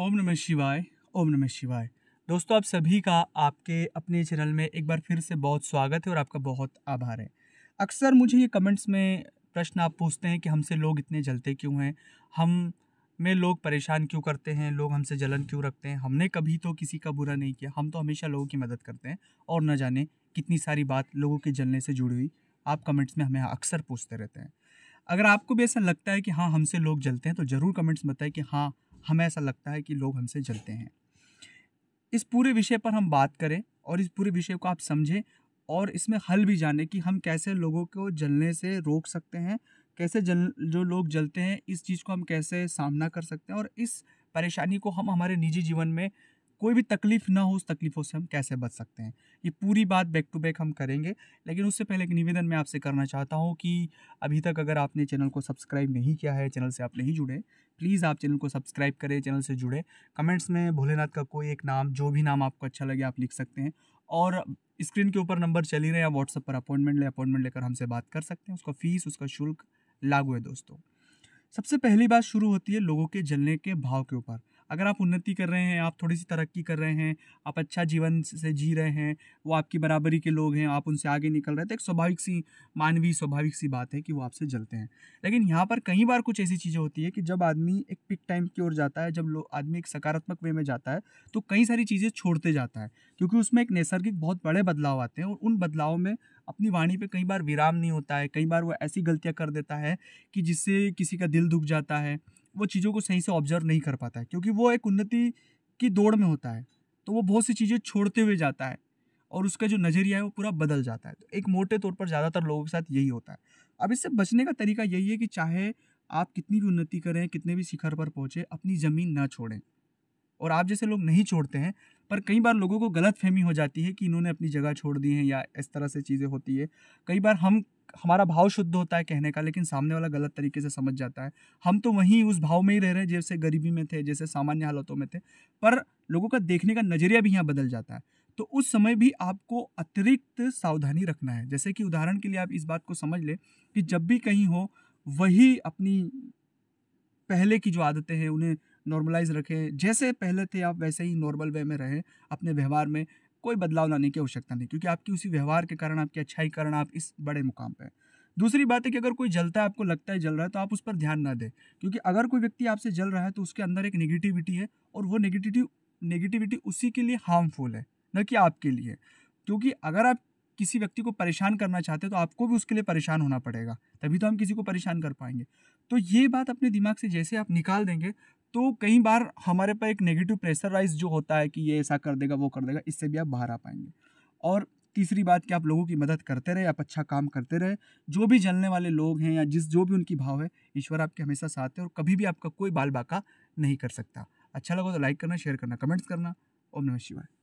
ओम नमः शिवाय ओम नमः शिवाय दोस्तों आप सभी का आपके अपने चैनल में एक बार फिर से बहुत स्वागत है और आपका बहुत आभार है अक्सर मुझे ये कमेंट्स में प्रश्न आप पूछते हैं कि हमसे लोग इतने जलते क्यों हैं हम में लोग परेशान क्यों करते हैं लोग हमसे जलन क्यों रखते हैं हमने कभी तो किसी का बुरा नहीं किया हम तो हमेशा लोगों की मदद करते हैं और न जाने कितनी सारी बात लोगों के जलने से जुड़ी हुई आप कमेंट्स में हमें अक्सर पूछते रहते हैं अगर आपको भी ऐसा लगता है कि हाँ हमसे लोग जलते हैं तो ज़रूर कमेंट्स बताएं कि हाँ हमें ऐसा लगता है कि लोग हमसे जलते हैं इस पूरे विषय पर हम बात करें और इस पूरे विषय को आप समझें और इसमें हल भी जाने कि हम कैसे लोगों को जलने से रोक सकते हैं कैसे जल जो लोग जलते हैं इस चीज़ को हम कैसे सामना कर सकते हैं और इस परेशानी को हम हमारे निजी जीवन में कोई भी तकलीफ ना हो उस तकलीफ़ों से हम कैसे बच सकते हैं ये पूरी बात बैक टू बैक हम करेंगे लेकिन उससे पहले एक निवेदन मैं आपसे करना चाहता हूँ कि अभी तक अगर आपने चैनल को सब्सक्राइब नहीं किया है चैनल से आप नहीं जुड़े प्लीज़ आप चैनल को सब्सक्राइब करें चैनल से जुड़े कमेंट्स में भोलेनाथ का कोई एक नाम जो भी नाम आपको अच्छा लगे आप लिख सकते हैं और स्क्रीन के ऊपर नंबर चल ही रहे या व्हाट्सअप पर अपॉइंटमेंट ले अपॉइंटमेंट लेकर हमसे बात कर सकते हैं उसका फ़ीस उसका शुल्क लागू है दोस्तों सबसे पहली बात शुरू होती है लोगों के जलने के भाव के ऊपर अगर आप उन्नति कर रहे हैं आप थोड़ी सी तरक्की कर रहे हैं आप अच्छा जीवन से जी रहे हैं वो आपकी बराबरी के लोग हैं आप उनसे आगे निकल रहे हैं तो एक स्वाभाविक सी मानवीय स्वाभाविक सी बात है कि वो आपसे जलते हैं लेकिन यहाँ पर कई बार कुछ ऐसी चीज़ें होती है कि जब आदमी एक पिक टाइम की ओर जाता है जब आदमी एक सकारात्मक वे में जाता है तो कई सारी चीज़ें छोड़ते जाता है क्योंकि उसमें एक नैसर्गिक बहुत बड़े बदलाव आते हैं और उन बदलाव में अपनी वाणी पे कई बार विराम नहीं होता है कई बार वो ऐसी गलतियाँ कर देता है कि जिससे किसी का दिल दुख जाता है वो चीज़ों को सही से ऑब्जर्व नहीं कर पाता है क्योंकि वो एक उन्नति की दौड़ में होता है तो वो बहुत सी चीज़ें छोड़ते हुए जाता है और उसका जो नज़रिया है वो पूरा बदल जाता है तो एक मोटे तौर पर ज़्यादातर लोगों के साथ यही होता है अब इससे बचने का तरीका यही है कि चाहे आप कितनी भी उन्नति करें कितने भी शिखर पर पहुँचें अपनी ज़मीन ना छोड़ें और आप जैसे लोग नहीं छोड़ते हैं पर कई बार लोगों को गलत फहमी हो जाती है कि इन्होंने अपनी जगह छोड़ दी है या इस तरह से चीज़ें होती है कई बार हम हमारा भाव शुद्ध होता है कहने का लेकिन सामने वाला गलत तरीके से समझ जाता है हम तो वहीं उस भाव में ही रह रहे हैं जैसे गरीबी में थे जैसे सामान्य हालतों में थे पर लोगों का देखने का नज़रिया भी यहाँ बदल जाता है तो उस समय भी आपको अतिरिक्त सावधानी रखना है जैसे कि उदाहरण के लिए आप इस बात को समझ लें कि जब भी कहीं हो वही अपनी पहले की जो आदतें हैं उन्हें नॉर्मलाइज रखें जैसे पहले थे आप वैसे ही नॉर्मल वे में रहें अपने व्यवहार में कोई बदलाव लाने की आवश्यकता नहीं क्योंकि आपकी उसी व्यवहार के कारण आपकी अच्छाई कारण आप इस बड़े मुकाम पर दूसरी बात है कि अगर कोई जलता है आपको लगता है जल रहा है तो आप उस पर ध्यान ना दें क्योंकि अगर कोई व्यक्ति आपसे जल रहा है तो उसके अंदर एक नेगेटिविटी है और वो नेगेटिविटी नेगेटिविटी उसी के लिए हार्मफुल है न कि आपके लिए क्योंकि अगर आप किसी व्यक्ति को परेशान करना चाहते हैं तो आपको भी उसके लिए परेशान होना पड़ेगा तभी तो हम किसी को परेशान कर पाएंगे तो ये बात अपने दिमाग से जैसे आप निकाल देंगे तो कई बार हमारे पर एक नेगेटिव प्रेशराइज जो होता है कि ये ऐसा कर देगा वो कर देगा इससे भी आप बाहर आ पाएंगे और तीसरी बात कि आप लोगों की मदद करते रहे आप अच्छा काम करते रहे जो भी जलने वाले लोग हैं या जिस जो भी उनकी भाव है ईश्वर आपके हमेशा साथ है और कभी भी आपका कोई बाल बाका नहीं कर सकता अच्छा लगा तो लाइक करना शेयर करना कमेंट्स करना ओम नमः शिवाय